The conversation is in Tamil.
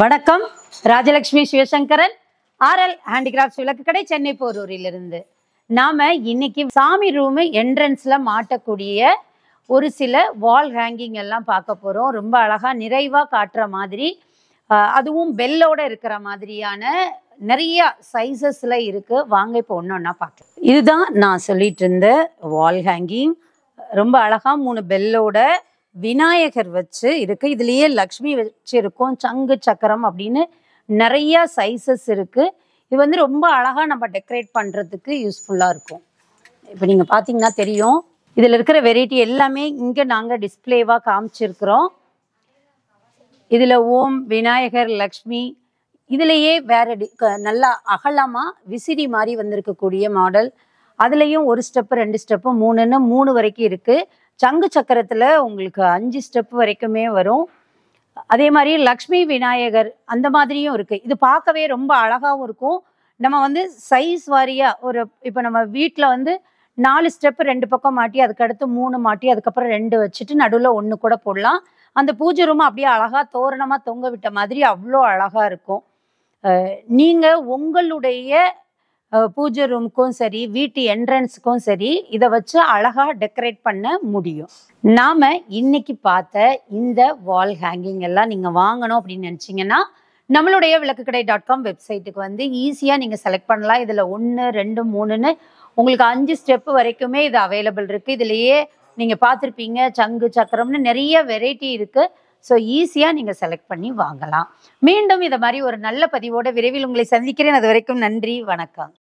வணக்கம் ராஜலட்சுமி சிவசங்கரன் ஆர்எல் ஹேண்டிகிராஃப்ட்ஸ் கடை சென்னை போரூரிலிருந்து நாம் இன்னைக்கு சாமி ரூமு என்ட்ரன்ஸில் மாட்டக்கூடிய ஒரு சில வால் ஹேங்கிங் எல்லாம் பார்க்க போகிறோம் ரொம்ப அழகாக நிறைவாக காட்டுற மாதிரி அதுவும் பெல்லோட இருக்கிற மாதிரியான நிறைய சைஸஸில் இருக்குது வாங்க இப்போ ஒன்று ஒன்றா பார்க்கலாம் இதுதான் நான் சொல்லிட்டு இருந்த வால் ஹேங்கிங் ரொம்ப அழகாக மூணு பெல்லோட விநாயகர் வச்சு இருக்கு இதுலயே லக்ஷ்மி வச்சிருக்கோம் சங்கு சக்கரம் அப்படின்னு நிறைய சைஸஸ் இருக்கு இது வந்து ரொம்ப அழகா நம்ம டெக்கரேட் பண்றதுக்கு யூஸ்ஃபுல்லா இருக்கும் இப்போ நீங்க பாத்தீங்கன்னா தெரியும் இதுல இருக்கிற வெரைட்டி எல்லாமே இங்க நாங்க டிஸ்பிளேவா காமிச்சிருக்கிறோம் இதுல ஓம் விநாயகர் லக்ஷ்மி இதுலேயே வேற நல்லா அகலமாக விசிறி மாதிரி வந்திருக்கக்கூடிய மாடல் அதுலேயும் ஒரு ஸ்டெப்பு ரெண்டு ஸ்டெப்பு மூணுன்னு மூணு வரைக்கும் இருக்குது சங்கு சக்கரத்தில் உங்களுக்கு அஞ்சு ஸ்டெப் வரைக்குமே வரும் அதே மாதிரி லக்ஷ்மி விநாயகர் அந்த மாதிரியும் இருக்குது இது பார்க்கவே ரொம்ப அழகாகவும் இருக்கும் நம்ம வந்து சைஸ் வாரியாக ஒரு இப்போ நம்ம வீட்டில் வந்து நாலு ஸ்டெப் ரெண்டு பக்கம் மாட்டி அதுக்கடுத்து மூணு மாட்டி அதுக்கப்புறம் ரெண்டு வச்சுட்டு நடுவில் ஒன்று கூட போடலாம் அந்த பூஜை ரூமை அப்படியே அழகாக தோரணமாக தொங்க விட்ட மாதிரி அவ்வளோ அழகாக இருக்கும் நீங்கள் உங்களுடைய பூஜை ரூமுக்கும் சரி வீட்டு என்ட்ரன்ஸுக்கும் சரி இதை வச்சு அழகாக டெக்கரேட் பண்ண முடியும் நாம் இன்னைக்கு பார்த்த இந்த வால் ஹேங்கிங் எல்லாம் நீங்கள் வாங்கணும் அப்படின்னு நினச்சிங்கன்னா நம்மளுடைய விளக்குக்கடை டாட் காம் வெப்சைட்டுக்கு வந்து ஈஸியாக நீங்கள் செலக்ட் பண்ணலாம் இதில் ஒன்று ரெண்டு மூணுன்னு உங்களுக்கு அஞ்சு ஸ்டெப்பு வரைக்குமே இது அவைலபிள் இருக்குது இதுலையே நீங்கள் பார்த்துருப்பீங்க சங்கு சக்கரம்னு நிறைய வெரைட்டி இருக்குது ஸோ ஈஸியாக நீங்கள் செலக்ட் பண்ணி வாங்கலாம் மீண்டும் இதை மாதிரி ஒரு நல்ல பதிவோடு விரைவில் உங்களை சந்திக்கிறேன் அது வரைக்கும் நன்றி வணக்கம்